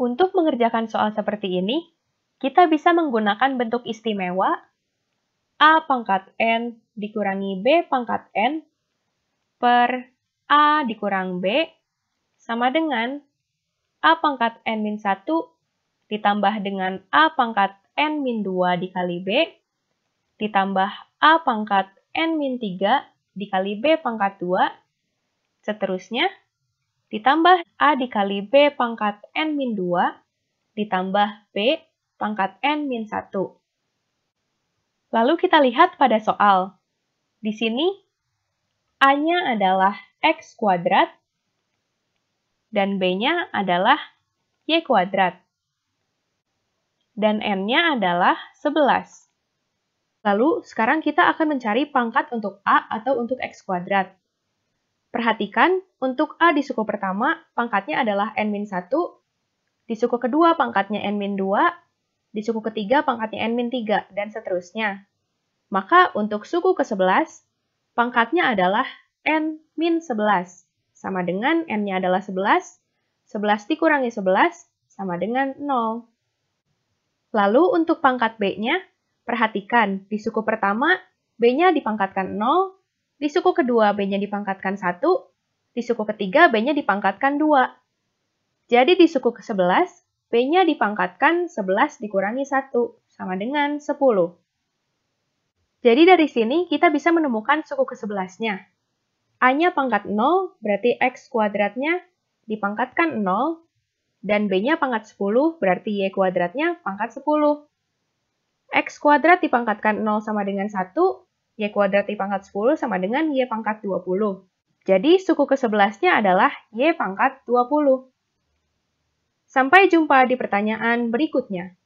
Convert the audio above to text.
Untuk mengerjakan soal seperti ini, kita bisa menggunakan bentuk istimewa A pangkat N dikurangi B pangkat N per A dikurang B sama dengan A pangkat N min 1 ditambah dengan A pangkat N min 2 dikali B ditambah A pangkat N min 3 dikali B pangkat 2 seterusnya ditambah A dikali B pangkat N min 2, ditambah B pangkat N min 1. Lalu kita lihat pada soal. Di sini, A-nya adalah X kuadrat, dan B-nya adalah Y kuadrat. Dan N-nya adalah 11. Lalu, sekarang kita akan mencari pangkat untuk A atau untuk X kuadrat. Perhatikan, untuk A di suku pertama, pangkatnya adalah n-1, di suku kedua pangkatnya n-2, di suku ketiga pangkatnya n-3, dan seterusnya. Maka untuk suku ke-11, pangkatnya adalah n-11, sama dengan n-nya adalah 11, 11 dikurangi 11, sama dengan 0. Lalu untuk pangkat B-nya, perhatikan, di suku pertama, B-nya dipangkatkan 0, di suku kedua B-nya dipangkatkan 1, di suku ketiga B-nya dipangkatkan 2. Jadi di suku ke-11, B-nya dipangkatkan 11 dikurangi 1, sama dengan 10. Jadi dari sini kita bisa menemukan suku ke-11-nya. A-nya pangkat 0, berarti X kuadratnya dipangkatkan 0, dan B-nya pangkat 10, berarti Y kuadratnya pangkat 10. X kuadrat dipangkatkan 0 sama dengan 1, Y kuadrat I pangkat 10 sama dengan Y pangkat 20. Jadi suku ke-11-nya adalah Y pangkat 20. Sampai jumpa di pertanyaan berikutnya.